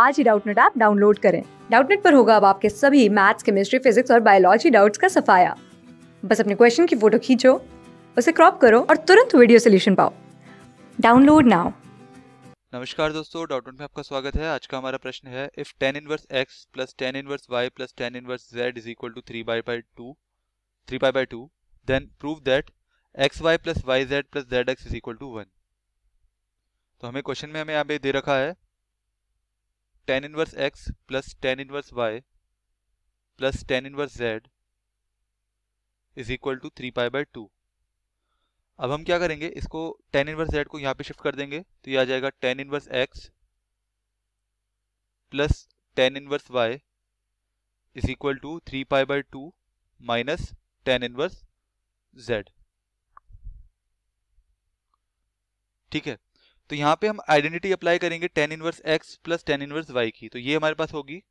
आज ही Doubtnut app download करें डाउटनेट पर होगा अब आपके सभी मैथ्स केमिस्ट्री फिजिक्स और बायोलॉजी डाउट्स का सफाया बस अपने क्वेश्चन की फोटो खींचो उसे क्रॉप करो और तुरंत वीडियो सोल्यूशन पाओ डाउनलोड नाउ नमस्कार दोस्तों डॉट में आपका स्वागत है आज का हमारा प्रश्न है if tan inverse x plus tan inverse y plus tan inverse z is equal to three pi by two three pi by two then prove that x y plus y z plus z x is equal to one तो हमें question में हमें यहाँ पे दे रखा है tan inverse x plus tan inverse y plus tan inverse z is equal to three pi by two अब हम क्या करेंगे इसको टेन इनवर्स जेड को यहाँ पे शिफ्ट कर देंगे तो ये आ जाएगा tan inverse x plus tan inverse y is equal to three pi by two minus tan inverse z ठीक है तो यहाँ पे हम आइडेंटिटी अप्लाई करेंगे tan inverse x plus tan inverse y की तो ये हमारे पास होगी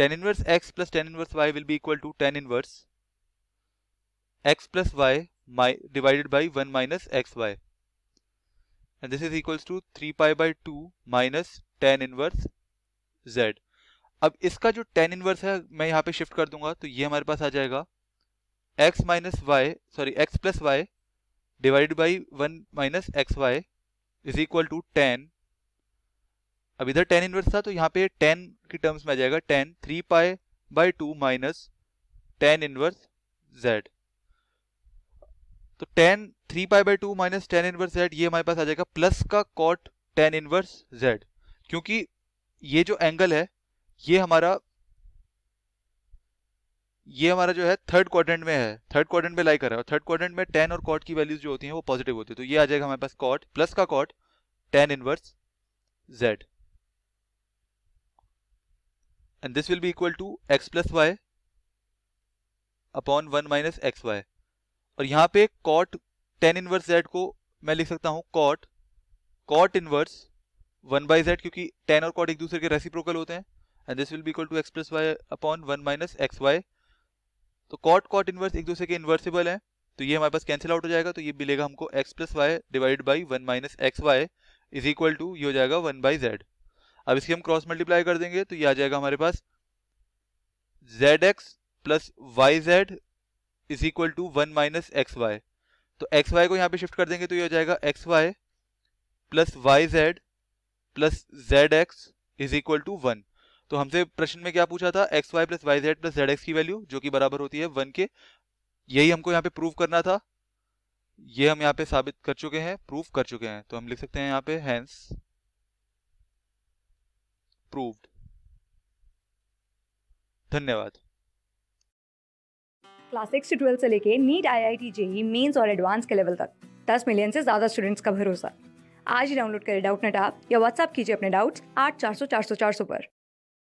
tan inverse x plus tan inverse y will be equal to tan inverse x plus y divided by one minus x y and this is equals to three pi by two minus tan inverse z अब इसका जो tan inverse है मैं यहाँ पे shift कर दूंगा तो ये हमारे पास आ जाएगा x minus y sorry x plus y divide by one minus x y is equal to tan अब इधर टेन इनवर्स था तो यहाँ पे टेन की टर्म्स में आ जाएगा tan three pi by two minus tan inverse z तो tan three pi by two minus tan inverse z ये हमारे पास आ जाएगा प्लस का कॉट टेन इनवर्स जेड क्योंकि ये जो एंगल है ये हमारा ये हमारा जो है थर्ड क्वाड्रेंट में है थर्ड क्वाड्रेंट में लाई कर रहा है और थर्ड क्वाड्रेंट में टेन और कॉट की वैल्यूज जो होती हैं वो पॉजिटिव होती है तो ये आ जाएगा हमारे पास कॉट प्लस का cot tan inverse z and this will be equal to x plus y upon one minus x y और यहां पे कॉट टेन इनवर्स जेड को मैं लिख सकता हूं cot cot inverse one by z क्योंकि टेन और कॉट एक दूसरे के रेसिप्रोकल होते हैं and this will be equal to x plus y upon one minus x y तो कॉट कॉट इनवर्स एक दूसरे के इन्वर्सिबल है तो ये हमारे पास कैंसिल आउट हो जाएगा तो ये मिलेगा हमको x plus y divide by one minus x y is equal to ये हो जाएगा वन बाई जेड अब इसकी हम क्रॉस मल्टीप्लाई कर देंगे तो ये आ जाएगा हमारे पास z x plus y z is equal to one minus x y तो एक्स वाई को यहाँ पे शिफ्ट कर देंगे तो ये हो जाएगा x y plus y z plus z x is equal to one तो हमसे प्रश्न में क्या पूछा था x y plus y z plus z x की वैल्यू जो कि बराबर होती है वन के यही हमको यहाँ पे प्रूफ करना था ये हम यहाँ पे साबित कर चुके हैं प्रूफ कर चुके हैं तो हम लिख सकते हैं यहाँ पे हैंस प्रूव्ड धन्यवाद क्लास सिक्स से ट्वेल्थ से लेके NEET I I T JEE mains और एडवांस के लेवल तक दस मिलियन से ज्यादा स्टूडेंट्स का भरोसा आज ही डाउनलोड करें डाउट नेट आप या व्हाट्सअप कीजिए अपने डाउट्स आठ चार सौ चार सौ चार सौ पर